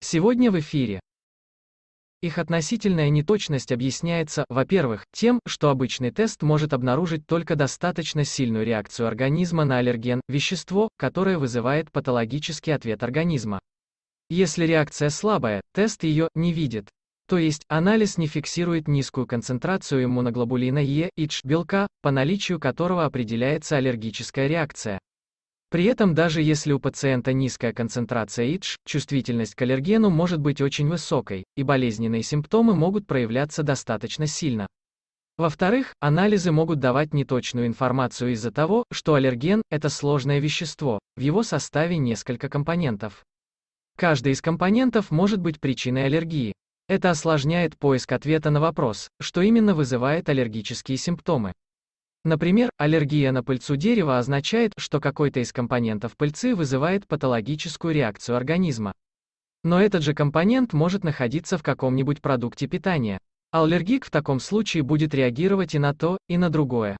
Сегодня в эфире. Их относительная неточность объясняется, во-первых, тем, что обычный тест может обнаружить только достаточно сильную реакцию организма на аллерген, вещество, которое вызывает патологический ответ организма. Если реакция слабая, тест ее не видит. То есть, анализ не фиксирует низкую концентрацию иммуноглобулина Е, ИЧ, белка, по наличию которого определяется аллергическая реакция. При этом даже если у пациента низкая концентрация ИДЖ, чувствительность к аллергену может быть очень высокой, и болезненные симптомы могут проявляться достаточно сильно. Во-вторых, анализы могут давать неточную информацию из-за того, что аллерген – это сложное вещество, в его составе несколько компонентов. Каждый из компонентов может быть причиной аллергии. Это осложняет поиск ответа на вопрос, что именно вызывает аллергические симптомы. Например, аллергия на пыльцу дерева означает, что какой-то из компонентов пыльцы вызывает патологическую реакцию организма. Но этот же компонент может находиться в каком-нибудь продукте питания. Аллергик в таком случае будет реагировать и на то, и на другое.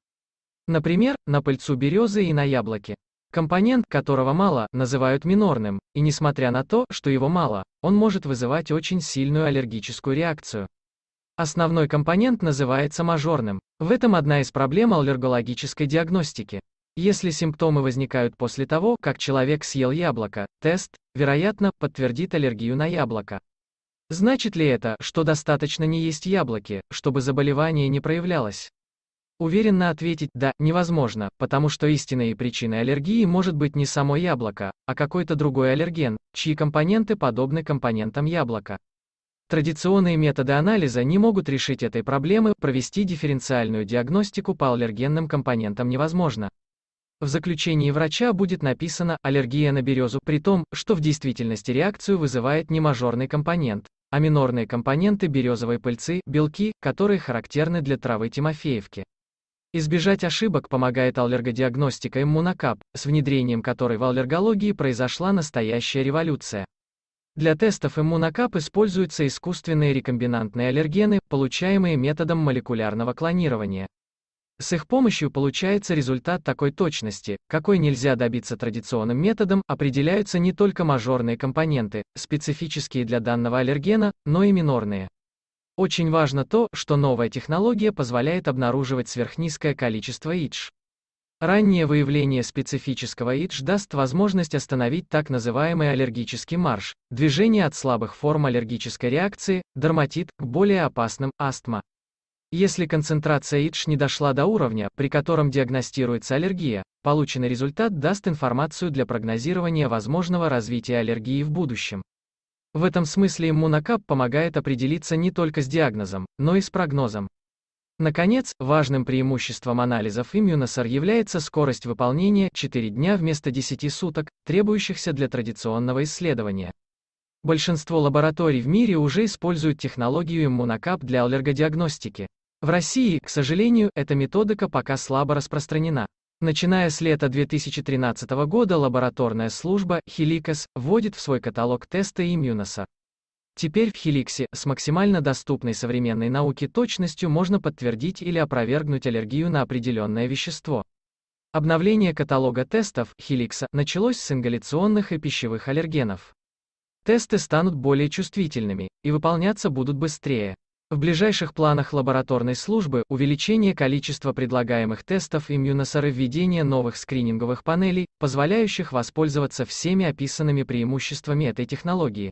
Например, на пыльцу березы и на яблоки. Компонент, которого мало, называют минорным, и несмотря на то, что его мало, он может вызывать очень сильную аллергическую реакцию. Основной компонент называется мажорным. В этом одна из проблем аллергологической диагностики. Если симптомы возникают после того, как человек съел яблоко, тест, вероятно, подтвердит аллергию на яблоко. Значит ли это, что достаточно не есть яблоки, чтобы заболевание не проявлялось? Уверенно ответить «да» невозможно, потому что истинной причиной аллергии может быть не само яблоко, а какой-то другой аллерген, чьи компоненты подобны компонентам яблока. Традиционные методы анализа не могут решить этой проблемы, провести дифференциальную диагностику по аллергенным компонентам невозможно. В заключении врача будет написано «аллергия на березу», при том, что в действительности реакцию вызывает не мажорный компонент, а минорные компоненты березовой пыльцы, белки, которые характерны для травы Тимофеевки. Избежать ошибок помогает аллергодиагностика иммунокап, с внедрением которой в аллергологии произошла настоящая революция. Для тестов иммунокап используются искусственные рекомбинантные аллергены, получаемые методом молекулярного клонирования. С их помощью получается результат такой точности, какой нельзя добиться традиционным методом, определяются не только мажорные компоненты, специфические для данного аллергена, но и минорные. Очень важно то, что новая технология позволяет обнаруживать сверхнизкое количество ИДЖ. Раннее выявление специфического ИДЖ даст возможность остановить так называемый аллергический марш, движение от слабых форм аллергической реакции, дерматит, к более опасным, астма. Если концентрация ИДЖ не дошла до уровня, при котором диагностируется аллергия, полученный результат даст информацию для прогнозирования возможного развития аллергии в будущем. В этом смысле иммунокап помогает определиться не только с диагнозом, но и с прогнозом. Наконец, важным преимуществом анализов иммюносор является скорость выполнения 4 дня вместо 10 суток, требующихся для традиционного исследования. Большинство лабораторий в мире уже используют технологию иммунокап для аллергодиагностики. В России, к сожалению, эта методика пока слабо распространена. Начиная с лета 2013 года лабораторная служба Хиликас вводит в свой каталог тесты иммюноса. Теперь в Хеликсе с максимально доступной современной науке точностью можно подтвердить или опровергнуть аллергию на определенное вещество. Обновление каталога тестов Хеликса началось с ингаляционных и пищевых аллергенов. Тесты станут более чувствительными и выполняться будут быстрее. В ближайших планах лабораторной службы увеличение количества предлагаемых тестов иммюносора введение новых скрининговых панелей, позволяющих воспользоваться всеми описанными преимуществами этой технологии.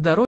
здоровья